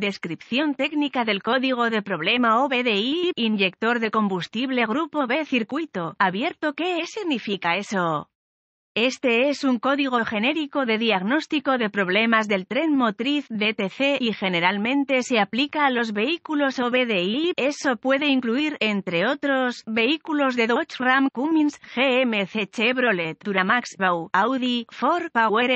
Descripción técnica del código de problema OBDI, inyector de combustible grupo B circuito abierto. ¿Qué significa eso? Este es un código genérico de diagnóstico de problemas del tren motriz DTC y generalmente se aplica a los vehículos OBDI. Eso puede incluir, entre otros, vehículos de Dodge Ram Cummins, GMC Chevrolet, Duramax Bow, Audi, Ford Power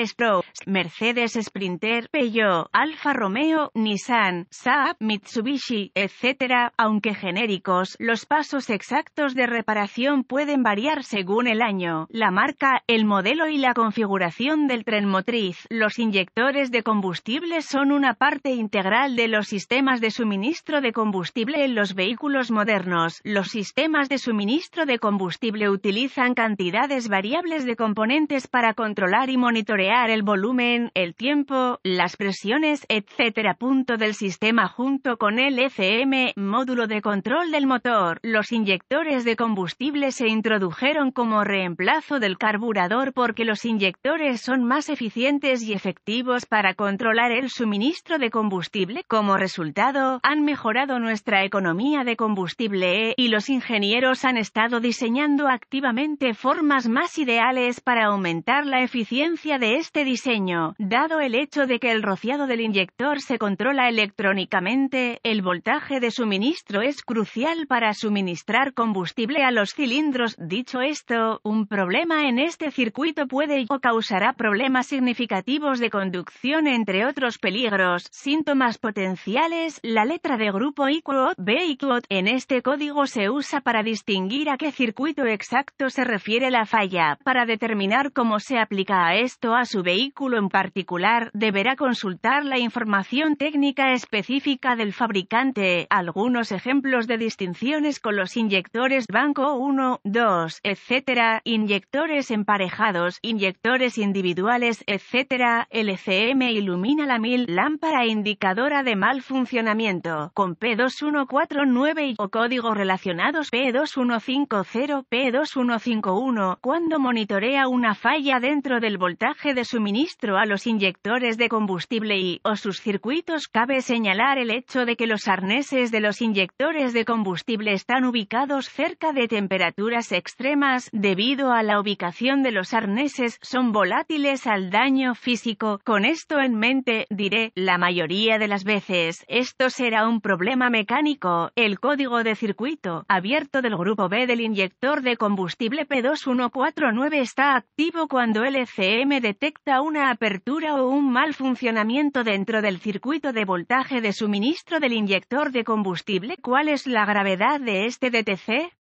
Mercedes Sprinter, Peugeot, Alfa Romeo, Nissan, Saab, Mitsubishi, etc. Aunque genéricos, los pasos exactos de reparación pueden variar según el año, la marca, el modelo y la configuración del tren motriz, los inyectores de combustible son una parte integral de los sistemas de suministro de combustible en los vehículos modernos. Los sistemas de suministro de combustible utilizan cantidades variables de componentes para controlar y monitorear el volumen, el tiempo, las presiones, etc. Punto del sistema junto con el ECM, módulo de control del motor. Los inyectores de combustible se introdujeron como reemplazo del carburador porque los inyectores son más eficientes y efectivos para controlar el suministro de combustible. Como resultado, han mejorado nuestra economía de combustible eh, y los ingenieros han estado diseñando activamente formas más ideales para aumentar la eficiencia de este diseño. Dado el hecho de que el rociado del inyector se controla electrónicamente, el voltaje de suministro es crucial para suministrar combustible a los cilindros. Dicho esto, un problema en este circuito circuito puede o causará problemas significativos de conducción entre otros peligros. Síntomas potenciales, la letra de grupo IQOT B en este código se usa para distinguir a qué circuito exacto se refiere la falla. Para determinar cómo se aplica a esto a su vehículo en particular, deberá consultar la información técnica específica del fabricante. Algunos ejemplos de distinciones con los inyectores banco 1, 2, etc. Inyectores emparejados inyectores individuales, etcétera lcm ilumina la mil lámpara indicadora de mal funcionamiento, con P2149 y o códigos relacionados P2150, P2151, cuando monitorea una falla dentro del voltaje de suministro a los inyectores de combustible y o sus circuitos. Cabe señalar el hecho de que los arneses de los inyectores de combustible están ubicados cerca de temperaturas extremas, debido a la ubicación de los los arneses son volátiles al daño físico. Con esto en mente, diré, la mayoría de las veces, esto será un problema mecánico. El código de circuito abierto del grupo B del inyector de combustible P2149 está activo cuando el ECM detecta una apertura o un mal funcionamiento dentro del circuito de voltaje de suministro del inyector de combustible. ¿Cuál es la gravedad de este DTC?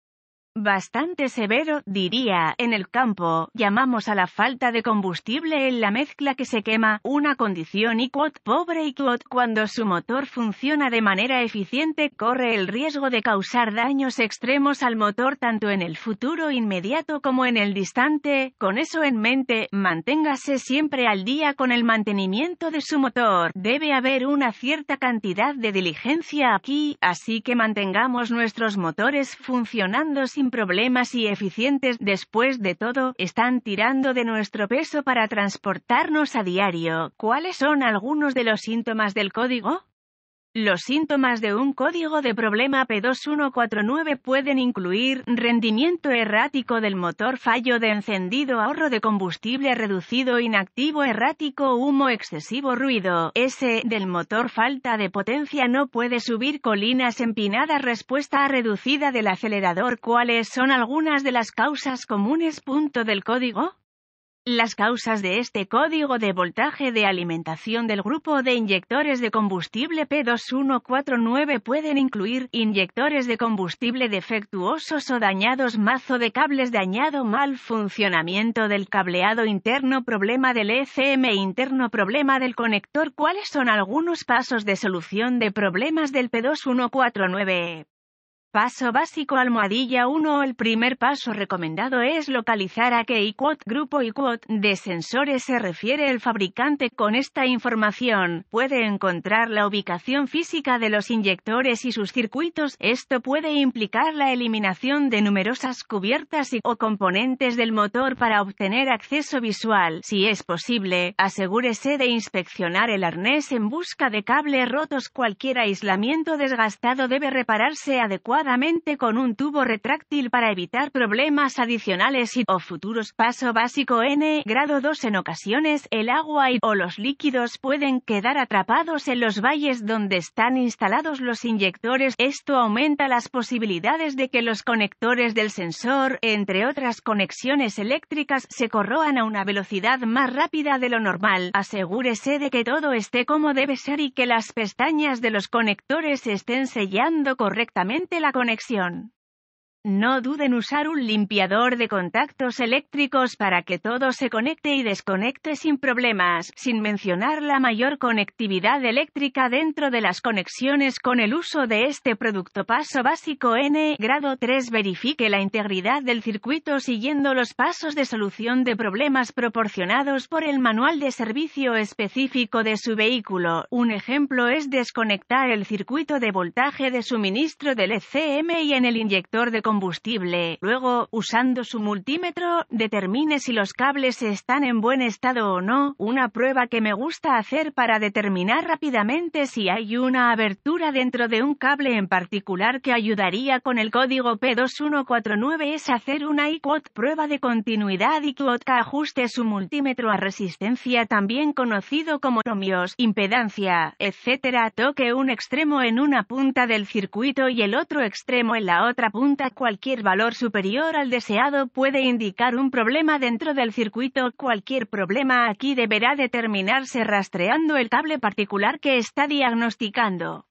Bastante severo, diría, en el campo, llamamos a la falta de combustible en la mezcla que se quema, una condición y pobre y cuando su motor funciona de manera eficiente corre el riesgo de causar daños extremos al motor tanto en el futuro inmediato como en el distante, con eso en mente, manténgase siempre al día con el mantenimiento de su motor, debe haber una cierta cantidad de diligencia aquí, así que mantengamos nuestros motores funcionando sin problemas y eficientes. Después de todo, están tirando de nuestro peso para transportarnos a diario. ¿Cuáles son algunos de los síntomas del código? Los síntomas de un código de problema P2149 pueden incluir rendimiento errático del motor, fallo de encendido, ahorro de combustible reducido, inactivo errático, humo excesivo, ruido S del motor, falta de potencia, no puede subir colinas empinadas, respuesta reducida del acelerador. ¿Cuáles son algunas de las causas comunes? Punto del código. Las causas de este código de voltaje de alimentación del grupo de inyectores de combustible P2149 pueden incluir inyectores de combustible defectuosos o dañados, mazo de cables dañado, mal funcionamiento del cableado interno, problema del ECM interno, problema del conector. ¿Cuáles son algunos pasos de solución de problemas del P2149? Paso básico almohadilla 1 El primer paso recomendado es localizar a qué grupo de sensores se refiere el fabricante. Con esta información, puede encontrar la ubicación física de los inyectores y sus circuitos. Esto puede implicar la eliminación de numerosas cubiertas y o componentes del motor para obtener acceso visual. Si es posible, asegúrese de inspeccionar el arnés en busca de cables rotos. Cualquier aislamiento desgastado debe repararse adecuadamente con un tubo retráctil para evitar problemas adicionales y o futuros. Paso básico N, grado 2 en ocasiones, el agua y o los líquidos pueden quedar atrapados en los valles donde están instalados los inyectores. Esto aumenta las posibilidades de que los conectores del sensor, entre otras conexiones eléctricas, se corroan a una velocidad más rápida de lo normal. Asegúrese de que todo esté como debe ser y que las pestañas de los conectores estén sellando correctamente la conexión. No duden usar un limpiador de contactos eléctricos para que todo se conecte y desconecte sin problemas, sin mencionar la mayor conectividad eléctrica dentro de las conexiones con el uso de este producto. Paso básico N, grado 3. Verifique la integridad del circuito siguiendo los pasos de solución de problemas proporcionados por el manual de servicio específico de su vehículo. Un ejemplo es desconectar el circuito de voltaje de suministro del ECM y en el inyector de combustible Luego, usando su multímetro, determine si los cables están en buen estado o no, una prueba que me gusta hacer para determinar rápidamente si hay una abertura dentro de un cable en particular que ayudaría con el código P2149 es hacer una IQOT prueba de continuidad y que ajuste su multímetro a resistencia también conocido como ohmios, impedancia, etc. Toque un extremo en una punta del circuito y el otro extremo en la otra punta Cualquier valor superior al deseado puede indicar un problema dentro del circuito. Cualquier problema aquí deberá determinarse rastreando el cable particular que está diagnosticando.